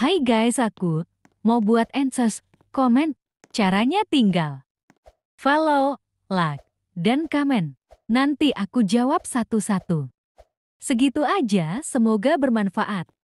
Hai guys aku, mau buat answers, komen. Caranya tinggal. Follow, like, dan komen. Nanti aku jawab satu-satu. Segitu aja, semoga bermanfaat.